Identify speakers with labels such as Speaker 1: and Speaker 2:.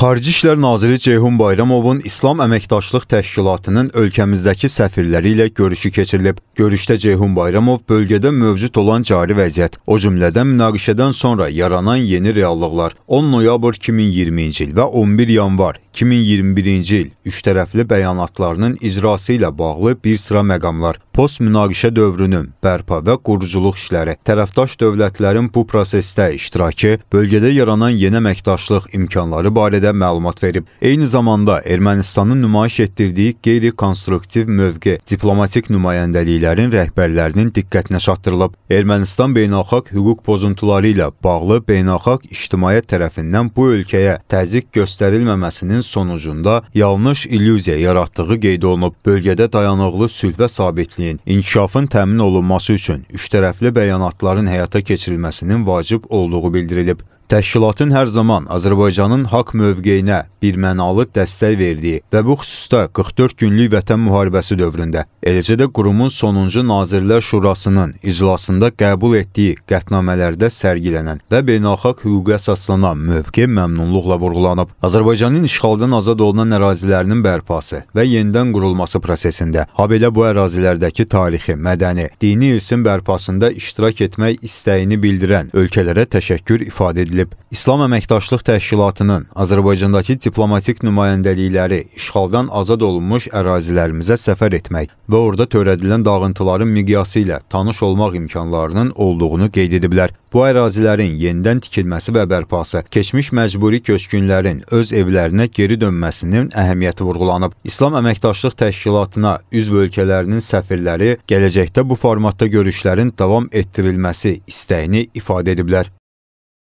Speaker 1: Xarici İşlər Naziri Ceyhun Bayramovun İslam Əməkdaşlıq Təşkilatının ölkəmizdəki səfirləri ilə görüşü keçirilib. Görüşdə Ceyhun Bayramov bölgədə mövcud olan cari vəziyyət, o cümlədən münaqişədən sonra yaranan yeni reallıqlar, 10 noyabr 2020-ci il və 11 yanvar 2021-ci il üçtərəfli bəyanatlarının icrası ilə bağlı bir sıra məqamlar, post münaqişə dövrünün bərpa və quruculuq işləri, tərəfdaş dövlətlərin bu prosesdə iştirakı, bölgədə yaranan yeni əməkdaşlıq imkanları barədə məlumat verib. Eyni zamanda Ermənistanın nümayiş etdirdiyi qeyri-konstruktiv mövqe diplomatik nümayəndəliklərin rəhbərlərinin diqqətinə çatdırılıb. Ermənistan beynəlxalq hüquq pozuntuları ilə bağlı beynəlxalq ictimaiyyət tərəfindən bu ölkəyə təzyiq göstərilməməsinin sonucunda yanlış illüziya yaratdığı qeyd olunub. Bölgədə dayanıqlı sülh və sabitliyin, inkişafın təmin olunması üçün üçtərəfli bəyanatların həyata keçirilməsinin vacib olduğu bildirilib. Təşkilatın hər zaman Azərbaycanın haqq mövqeyinə birmənalı dəstək verdiyi və bu xüsusda 44 günlük vətən müharibəsi dövründə, eləcə də qurumun sonuncu Nazirlər Şurasının iclasında qəbul etdiyi qətnamələrdə sərgilənən və beynəlxalq hüquqa əsaslanan mövqe məmnunluqla vurğulanıb. Azərbaycanın işğaldan azad olunan ərazilərinin bərpası və yenidən qurulması prosesində, habelə bu ərazilərdəki tarixi, mədəni, dini irsin bərpasında iştirak etmək istəyini bildirən ölkələrə təşəkkür ifadə edilir edilib. İslam Əməkdaşlıq Təşkilatının Azərbaycandakı diplomatik nümayəndəlikləri işğaldan azad olunmuş ərazilərimizə səfər etmək və orada törədilən dağıntıların miqyası ilə tanış olmaq imkanlarının olduğunu qeyd ediblər. Bu ərazilərin yenidən tikilməsi və bərpası, keçmiş məcburi köçkünlərin öz evlərinə geri dönməsinin əhəmiyyəti vurğulanıb. İslam Əməkdaşlıq Təşkilatına üzv ölkələrinin səfirləri gələcəkdə bu formatda görüşlərin davam etdirilməsi istəyini ifadə ediblər.